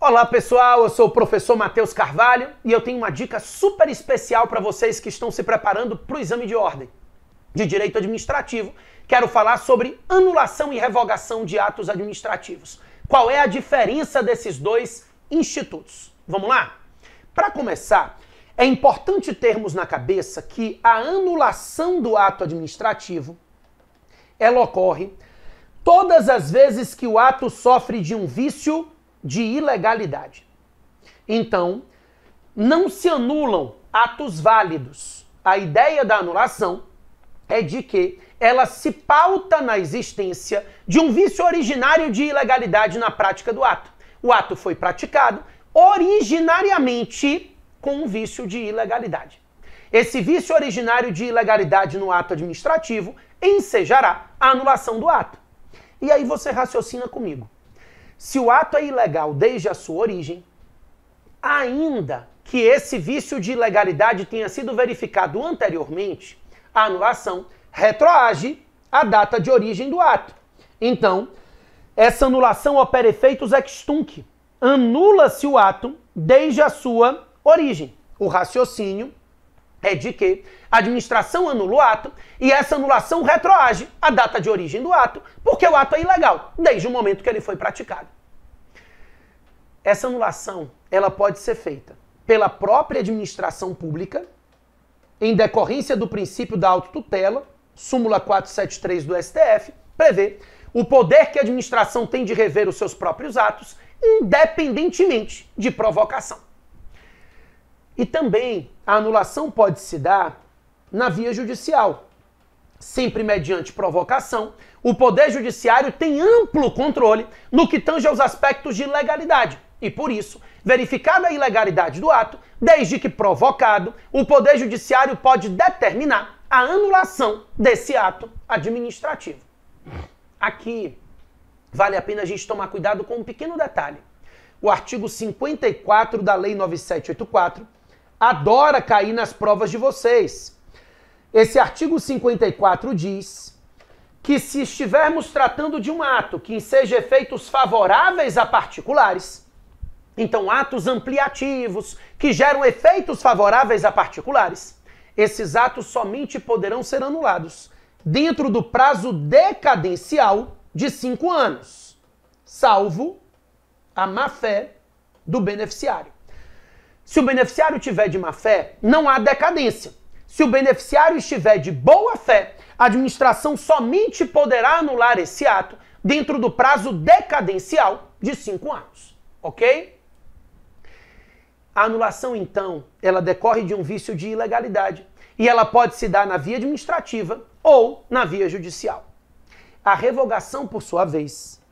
Olá pessoal, eu sou o professor Matheus Carvalho e eu tenho uma dica super especial para vocês que estão se preparando para o exame de ordem de direito administrativo. Quero falar sobre anulação e revogação de atos administrativos. Qual é a diferença desses dois institutos? Vamos lá? Para começar, é importante termos na cabeça que a anulação do ato administrativo ela ocorre todas as vezes que o ato sofre de um vício de ilegalidade. Então, não se anulam atos válidos. A ideia da anulação é de que ela se pauta na existência de um vício originário de ilegalidade na prática do ato. O ato foi praticado originariamente com um vício de ilegalidade. Esse vício originário de ilegalidade no ato administrativo ensejará a anulação do ato. E aí você raciocina comigo. Se o ato é ilegal desde a sua origem, ainda que esse vício de ilegalidade tenha sido verificado anteriormente, a anulação retroage à data de origem do ato. Então, essa anulação opera efeitos ex tunc. Anula-se o ato desde a sua origem. O raciocínio é de que a administração anula o ato e essa anulação retroage à data de origem do ato, porque o ato é ilegal desde o momento que ele foi praticado. Essa anulação, ela pode ser feita pela própria administração pública, em decorrência do princípio da autotutela, súmula 473 do STF, prevê o poder que a administração tem de rever os seus próprios atos, independentemente de provocação. E também a anulação pode se dar na via judicial. Sempre mediante provocação, o Poder Judiciário tem amplo controle no que tange aos aspectos de legalidade. E por isso, verificada a ilegalidade do ato, desde que provocado, o Poder Judiciário pode determinar a anulação desse ato administrativo. Aqui vale a pena a gente tomar cuidado com um pequeno detalhe. O artigo 54 da Lei 9784 adora cair nas provas de vocês. Esse artigo 54 diz que se estivermos tratando de um ato que enseja efeitos favoráveis a particulares, então, atos ampliativos que geram efeitos favoráveis a particulares, esses atos somente poderão ser anulados dentro do prazo decadencial de cinco anos, salvo a má-fé do beneficiário. Se o beneficiário tiver de má-fé, não há decadência. Se o beneficiário estiver de boa-fé, a administração somente poderá anular esse ato dentro do prazo decadencial de cinco anos. Ok? A anulação, então, ela decorre de um vício de ilegalidade e ela pode se dar na via administrativa ou na via judicial. A revogação, por sua vez,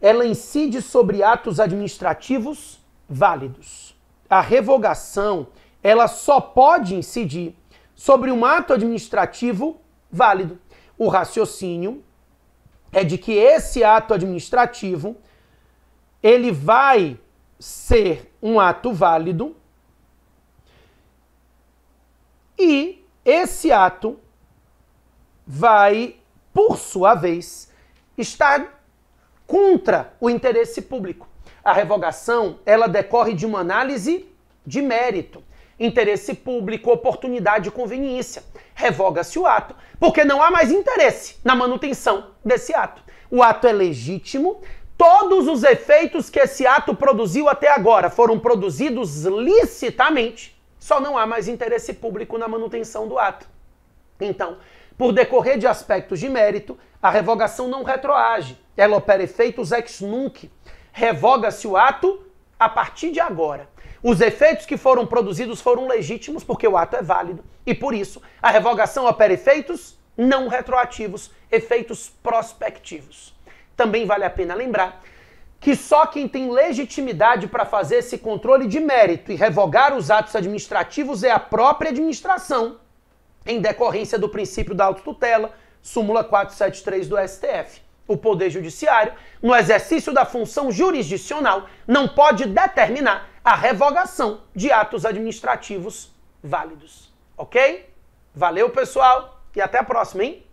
ela incide sobre atos administrativos válidos. A revogação, ela só pode incidir sobre um ato administrativo válido. O raciocínio é de que esse ato administrativo ele vai ser um ato válido e esse ato vai, por sua vez, estar contra o interesse público. A revogação, ela decorre de uma análise de mérito, interesse público, oportunidade e conveniência. Revoga-se o ato, porque não há mais interesse na manutenção desse ato. O ato é legítimo, Todos os efeitos que esse ato produziu até agora foram produzidos licitamente, só não há mais interesse público na manutenção do ato. Então, por decorrer de aspectos de mérito, a revogação não retroage. Ela opera efeitos ex nunc. Revoga-se o ato a partir de agora. Os efeitos que foram produzidos foram legítimos porque o ato é válido e por isso a revogação opera efeitos não retroativos, efeitos prospectivos. Também vale a pena lembrar que só quem tem legitimidade para fazer esse controle de mérito e revogar os atos administrativos é a própria administração, em decorrência do princípio da autotutela, súmula 473 do STF. O Poder Judiciário, no exercício da função jurisdicional, não pode determinar a revogação de atos administrativos válidos. Ok? Valeu, pessoal, e até a próxima, hein?